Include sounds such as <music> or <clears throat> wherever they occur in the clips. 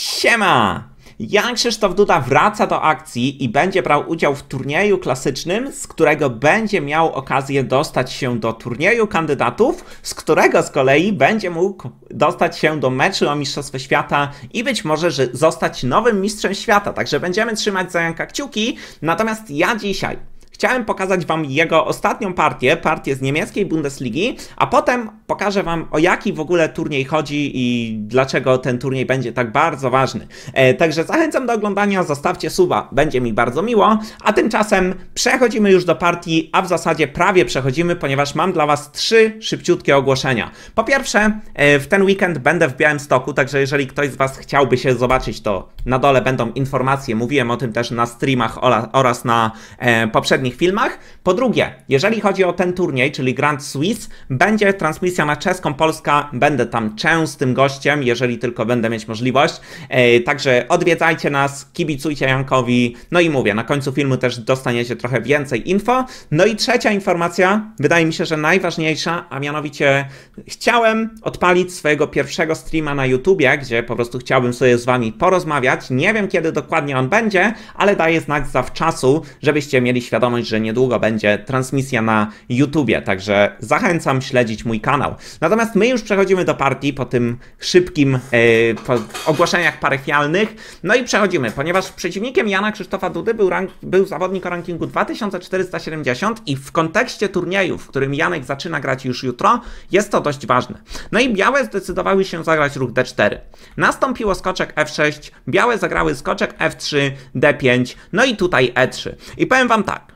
Siema! Jan Krzysztof Duda wraca do akcji i będzie brał udział w turnieju klasycznym, z którego będzie miał okazję dostać się do turnieju kandydatów, z którego z kolei będzie mógł dostać się do meczu o Mistrzostwo Świata i być może że zostać nowym mistrzem świata. Także będziemy trzymać za Janka kciuki. Natomiast ja dzisiaj Chciałem pokazać Wam jego ostatnią partię, partię z niemieckiej Bundesligi, a potem pokażę Wam o jaki w ogóle turniej chodzi i dlaczego ten turniej będzie tak bardzo ważny. E, także zachęcam do oglądania, zostawcie suba, będzie mi bardzo miło, a tymczasem przechodzimy już do partii, a w zasadzie prawie przechodzimy, ponieważ mam dla Was trzy szybciutkie ogłoszenia. Po pierwsze, e, w ten weekend będę w Białymstoku, także jeżeli ktoś z Was chciałby się zobaczyć, to na dole będą informacje, mówiłem o tym też na streamach oraz na e, poprzednich filmach. Po drugie, jeżeli chodzi o ten turniej, czyli Grand Swiss, będzie transmisja na czeską Polska. Będę tam częstym gościem, jeżeli tylko będę mieć możliwość. E, także odwiedzajcie nas, kibicujcie Jankowi. No i mówię, na końcu filmu też dostaniecie trochę więcej info. No i trzecia informacja, wydaje mi się, że najważniejsza, a mianowicie chciałem odpalić swojego pierwszego streama na YouTubie, gdzie po prostu chciałbym sobie z wami porozmawiać. Nie wiem, kiedy dokładnie on będzie, ale daję znak zawczasu, żebyście mieli świadomość, wiadomość, że niedługo będzie transmisja na YouTubie, także zachęcam śledzić mój kanał. Natomiast my już przechodzimy do partii po tym szybkim yy, po ogłoszeniach parafialnych. No i przechodzimy, ponieważ przeciwnikiem Jana Krzysztofa Dudy był, rank, był zawodnik o rankingu 2470 i w kontekście turnieju, w którym Janek zaczyna grać już jutro, jest to dość ważne. No i białe zdecydowały się zagrać ruch D4. Nastąpiło skoczek F6, białe zagrały skoczek F3, D5, no i tutaj E3. I powiem wam tak,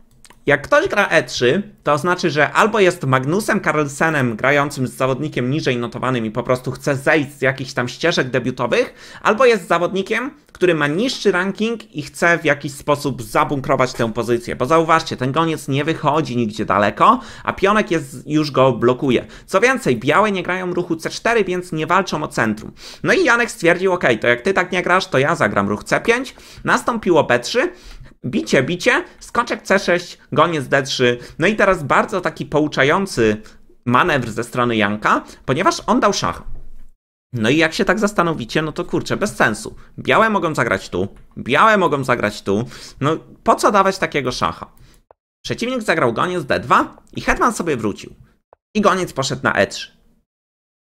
jak ktoś gra E3, to znaczy, że albo jest Magnusem Carlsenem grającym z zawodnikiem niżej notowanym i po prostu chce zejść z jakichś tam ścieżek debiutowych, albo jest zawodnikiem, który ma niższy ranking i chce w jakiś sposób zabunkrować tę pozycję. Bo zauważcie, ten goniec nie wychodzi nigdzie daleko, a pionek jest, już go blokuje. Co więcej, białe nie grają ruchu C4, więc nie walczą o centrum. No i Janek stwierdził, ok, to jak ty tak nie grasz, to ja zagram ruch C5. Nastąpiło B3, bicie, bicie, skoczek C6, goniec D3. No i teraz bardzo taki pouczający manewr ze strony Janka, ponieważ on dał szach. No i jak się tak zastanowicie, no to kurczę, bez sensu. Białe mogą zagrać tu, białe mogą zagrać tu. No po co dawać takiego szacha? Przeciwnik zagrał goniec D2 i hetman sobie wrócił. I goniec poszedł na E3.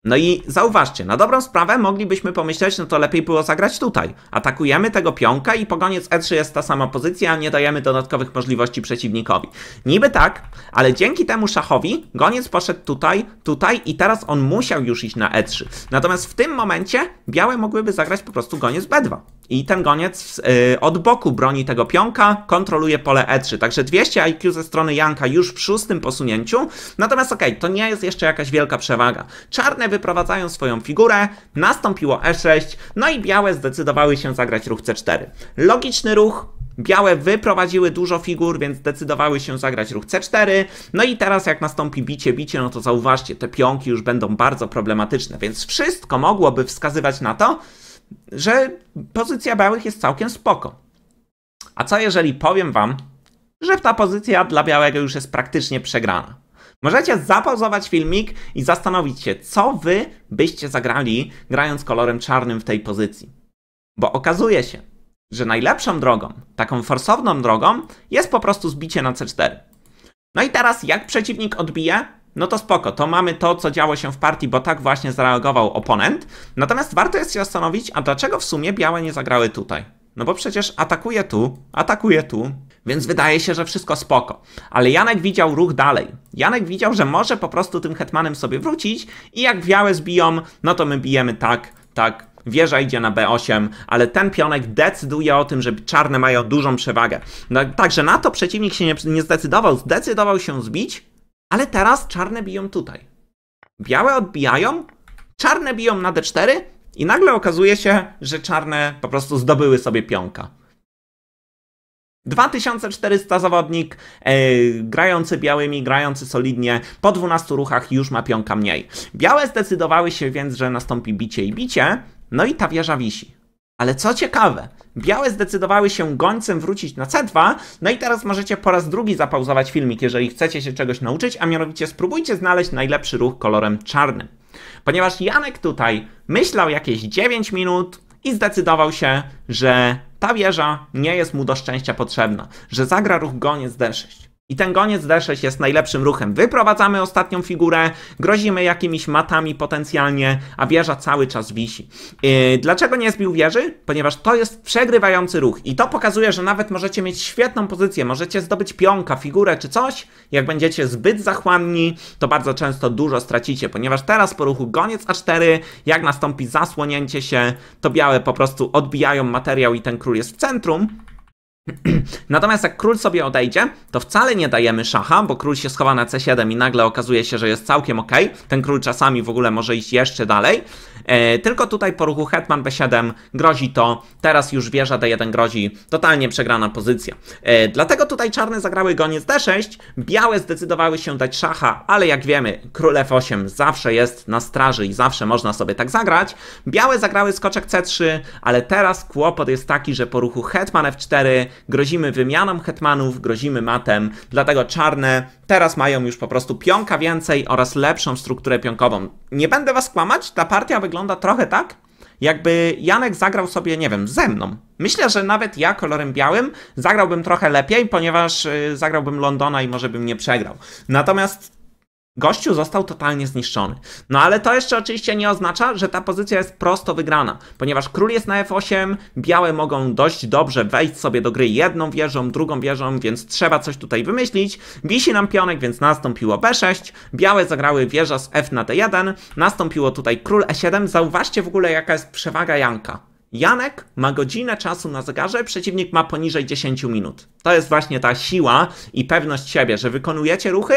No i zauważcie, na dobrą sprawę moglibyśmy pomyśleć, no to lepiej było zagrać tutaj. Atakujemy tego pionka i po koniec E3 jest ta sama pozycja, a nie dajemy dodatkowych możliwości przeciwnikowi. Niby tak, ale dzięki temu szachowi goniec poszedł tutaj, tutaj i teraz on musiał już iść na E3. Natomiast w tym momencie białe mogłyby zagrać po prostu goniec B2. I ten goniec y, od boku broni tego pionka, kontroluje pole E3. Także 200 IQ ze strony Janka już w szóstym posunięciu. Natomiast okej, okay, to nie jest jeszcze jakaś wielka przewaga. Czarne wyprowadzają swoją figurę, nastąpiło E6, no i białe zdecydowały się zagrać ruch C4. Logiczny ruch, Białe wyprowadziły dużo figur, więc zdecydowały się zagrać ruch C4. No i teraz jak nastąpi bicie, bicie, no to zauważcie, te pionki już będą bardzo problematyczne, więc wszystko mogłoby wskazywać na to, że pozycja białych jest całkiem spoko. A co jeżeli powiem wam, że ta pozycja dla białego już jest praktycznie przegrana? Możecie zapozować filmik i zastanowić się, co wy byście zagrali grając kolorem czarnym w tej pozycji. Bo okazuje się, że najlepszą drogą, taką forsowną drogą, jest po prostu zbicie na C4. No i teraz jak przeciwnik odbije, no to spoko, to mamy to, co działo się w partii, bo tak właśnie zareagował oponent. Natomiast warto jest się zastanowić, a dlaczego w sumie białe nie zagrały tutaj? No bo przecież atakuje tu, atakuje tu, więc wydaje się, że wszystko spoko. Ale Janek widział ruch dalej. Janek widział, że może po prostu tym hetmanem sobie wrócić i jak białe zbiją, no to my bijemy tak, tak, wieża idzie na B8, ale ten pionek decyduje o tym, że czarne mają dużą przewagę. No, także na to przeciwnik się nie, nie, zdecydował, zdecydował się zbić, ale teraz czarne biją tutaj. Białe odbijają, czarne biją na d4 i nagle okazuje się, że czarne po prostu zdobyły sobie pionka. 2400 zawodnik, e, grający białymi, grający solidnie, po 12 ruchach już ma pionka mniej. Białe zdecydowały się więc, że nastąpi bicie i bicie, no i ta wieża wisi. Ale co ciekawe, Białe zdecydowały się gońcem wrócić na C2, no i teraz możecie po raz drugi zapauzować filmik, jeżeli chcecie się czegoś nauczyć, a mianowicie spróbujcie znaleźć najlepszy ruch kolorem czarnym. Ponieważ Janek tutaj myślał jakieś 9 minut i zdecydował się, że ta wieża nie jest mu do szczęścia potrzebna, że zagra ruch goniec D6. I ten goniec D6 jest najlepszym ruchem. Wyprowadzamy ostatnią figurę, grozimy jakimiś matami potencjalnie, a wieża cały czas wisi. Yy, dlaczego nie zbił wieży? Ponieważ to jest przegrywający ruch i to pokazuje, że nawet możecie mieć świetną pozycję, możecie zdobyć pionka, figurę czy coś. Jak będziecie zbyt zachłanni, to bardzo często dużo stracicie, ponieważ teraz po ruchu goniec A4, jak nastąpi zasłonięcie się, to białe po prostu odbijają materiał i ten król jest w centrum. <clears throat> Natomiast jak król sobie odejdzie, to wcale nie dajemy szacha, bo król się schowa na c7 i nagle okazuje się, że jest całkiem ok. Ten król czasami w ogóle może iść jeszcze dalej. E, tylko tutaj po ruchu hetman b7 grozi to, teraz już wieża d1 grozi totalnie przegrana pozycja. E, dlatego tutaj czarne zagrały goniec d6, białe zdecydowały się dać szacha, ale jak wiemy, król f8 zawsze jest na straży i zawsze można sobie tak zagrać. Białe zagrały skoczek c3, ale teraz kłopot jest taki, że po ruchu hetman f4 grozimy wymianą hetmanów, grozimy matem, dlatego czarne Teraz mają już po prostu pionka więcej oraz lepszą strukturę pionkową. Nie będę was kłamać, ta partia wygląda trochę tak, jakby Janek zagrał sobie, nie wiem, ze mną. Myślę, że nawet ja kolorem białym zagrałbym trochę lepiej, ponieważ y, zagrałbym Londona i może bym nie przegrał. Natomiast Gościu został totalnie zniszczony. No ale to jeszcze oczywiście nie oznacza, że ta pozycja jest prosto wygrana, ponieważ król jest na f8, białe mogą dość dobrze wejść sobie do gry jedną wieżą, drugą wieżą, więc trzeba coś tutaj wymyślić. Wisi nam pionek, więc nastąpiło b6, białe zagrały wieża z f na d1, nastąpiło tutaj król e7. Zauważcie w ogóle jaka jest przewaga Janka. Janek ma godzinę czasu na zegarze, przeciwnik ma poniżej 10 minut. To jest właśnie ta siła i pewność siebie, że wykonujecie ruchy,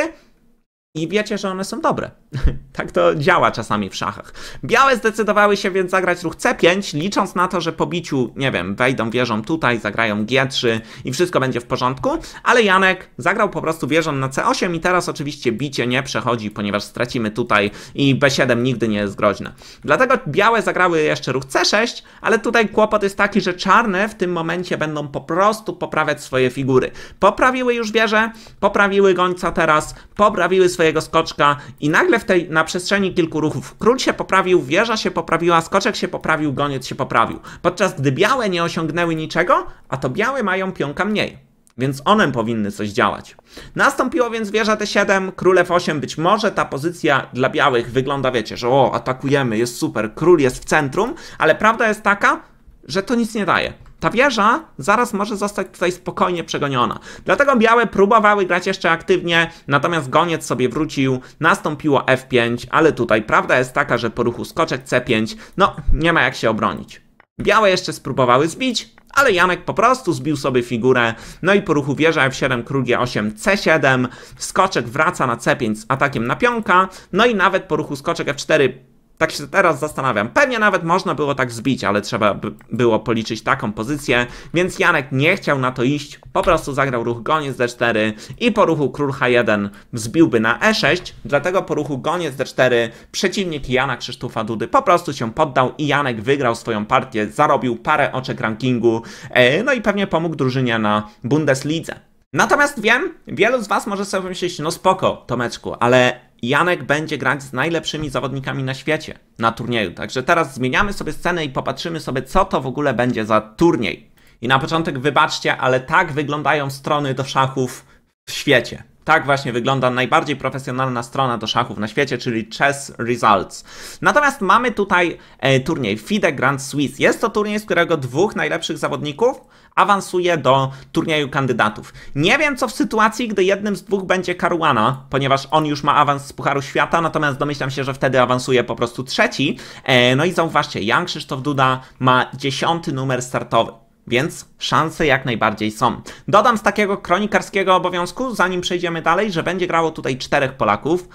i wiecie, że one są dobre. <laughs> tak to działa czasami w szachach. Białe zdecydowały się więc zagrać ruch C5, licząc na to, że po biciu, nie wiem, wejdą wieżą tutaj, zagrają G3 i wszystko będzie w porządku, ale Janek zagrał po prostu wieżą na C8 i teraz oczywiście bicie nie przechodzi, ponieważ stracimy tutaj i B7 nigdy nie jest groźne. Dlatego białe zagrały jeszcze ruch C6, ale tutaj kłopot jest taki, że czarne w tym momencie będą po prostu poprawiać swoje figury. Poprawiły już wieżę, poprawiły gońca teraz, poprawiły swoje swojego skoczka i nagle w tej, na przestrzeni kilku ruchów król się poprawił, wieża się poprawiła, skoczek się poprawił, goniec się poprawił. Podczas gdy białe nie osiągnęły niczego, a to białe mają pionka mniej więc onem powinny coś działać. Nastąpiło więc wieża t 7 król F8, być może ta pozycja dla białych wygląda, wiecie, że o, atakujemy, jest super, król jest w centrum, ale prawda jest taka, że to nic nie daje. Ta wieża zaraz może zostać tutaj spokojnie przegoniona. Dlatego białe próbowały grać jeszcze aktywnie, natomiast goniec sobie wrócił, nastąpiło F5, ale tutaj prawda jest taka, że po ruchu skoczek C5, no nie ma jak się obronić. Białe jeszcze spróbowały zbić, ale Janek po prostu zbił sobie figurę, no i po ruchu wieża F7, król G8, C7, skoczek wraca na C5 z atakiem na pionka, no i nawet po ruchu skoczek F4 tak się teraz zastanawiam. Pewnie nawet można było tak zbić, ale trzeba by było policzyć taką pozycję, więc Janek nie chciał na to iść. Po prostu zagrał ruch goniec d4 i po ruchu król h1 zbiłby na e6, dlatego po ruchu goniec d4 przeciwnik Jana Krzysztofa Dudy po prostu się poddał i Janek wygrał swoją partię, zarobił parę oczek rankingu, e, no i pewnie pomógł drużynie na Bundeslidze. Natomiast wiem, wielu z Was może sobie myśleć, no spoko, Tomeczku, ale Janek będzie grać z najlepszymi zawodnikami na świecie na turnieju. Także teraz zmieniamy sobie scenę i popatrzymy sobie, co to w ogóle będzie za turniej. I na początek wybaczcie, ale tak wyglądają strony do szachów w świecie tak właśnie wygląda najbardziej profesjonalna strona do szachów na świecie, czyli Chess Results. Natomiast mamy tutaj e, turniej FIDE Grand Swiss. Jest to turniej, z którego dwóch najlepszych zawodników awansuje do turnieju kandydatów. Nie wiem co w sytuacji, gdy jednym z dwóch będzie Caruana, ponieważ on już ma awans z Pucharu Świata, natomiast domyślam się, że wtedy awansuje po prostu trzeci. E, no i zauważcie, Jan Krzysztof Duda ma dziesiąty numer startowy. Więc szanse jak najbardziej są. Dodam z takiego kronikarskiego obowiązku, zanim przejdziemy dalej, że będzie grało tutaj czterech Polaków.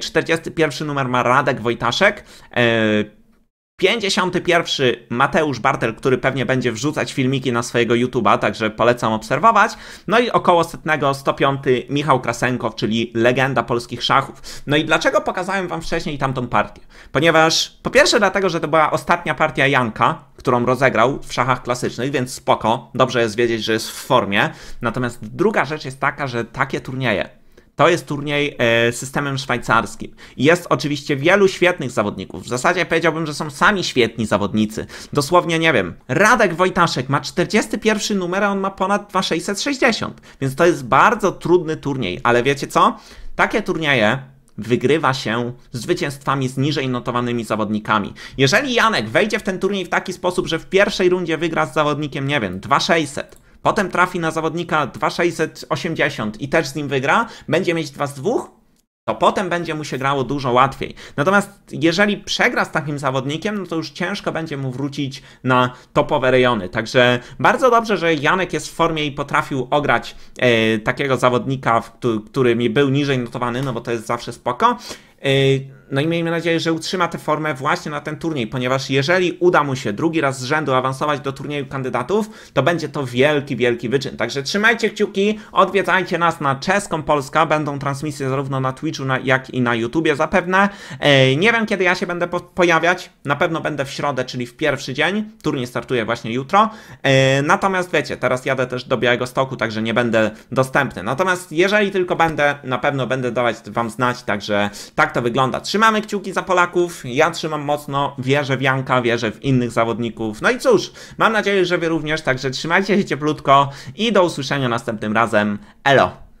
41 e, numer ma Radek Wojtaszek. 51 e, Mateusz Bartel, który pewnie będzie wrzucać filmiki na swojego YouTube'a, także polecam obserwować. No i około setnego 105 Michał Krasenkow, czyli legenda polskich szachów. No i dlaczego pokazałem wam wcześniej tamtą partię? Ponieważ po pierwsze dlatego, że to była ostatnia partia Janka, którą rozegrał w szachach klasycznych, więc spoko, dobrze jest wiedzieć, że jest w formie. Natomiast druga rzecz jest taka, że takie turnieje to jest turniej e, systemem szwajcarskim. Jest oczywiście wielu świetnych zawodników. W zasadzie powiedziałbym, że są sami świetni zawodnicy. Dosłownie nie wiem. Radek Wojtaszek ma 41 numer, a on ma ponad 2660. Więc to jest bardzo trudny turniej. Ale wiecie co? Takie turnieje wygrywa się zwycięstwami z niżej notowanymi zawodnikami. Jeżeli Janek wejdzie w ten turniej w taki sposób, że w pierwszej rundzie wygra z zawodnikiem, nie wiem, 2600, potem trafi na zawodnika 2680 i też z nim wygra, będzie mieć 2 z 2, to potem będzie mu się grało dużo łatwiej. Natomiast jeżeli przegra z takim zawodnikiem, no to już ciężko będzie mu wrócić na topowe rejony. Także bardzo dobrze, że Janek jest w formie i potrafił ograć e, takiego zawodnika, który, który był niżej notowany, no bo to jest zawsze spoko. No i miejmy nadzieję, że utrzyma tę formę właśnie na ten turniej, ponieważ jeżeli uda mu się drugi raz z rzędu awansować do turnieju kandydatów, to będzie to wielki, wielki wyczyn. Także trzymajcie kciuki, odwiedzajcie nas na Czeską Polska, będą transmisje zarówno na Twitchu, jak i na YouTubie zapewne. E, nie wiem, kiedy ja się będę pojawiać, na pewno będę w środę, czyli w pierwszy dzień, turniej startuje właśnie jutro. E, natomiast wiecie, teraz jadę też do Białego Stoku, także nie będę dostępny. Natomiast jeżeli tylko będę, na pewno będę dawać Wam znać, także tak to wygląda. Trzymamy kciuki za Polaków, ja trzymam mocno, wierzę w Janka, wierzę w innych zawodników. No i cóż, mam nadzieję, że Wy również, także trzymajcie się cieplutko i do usłyszenia następnym razem. Elo!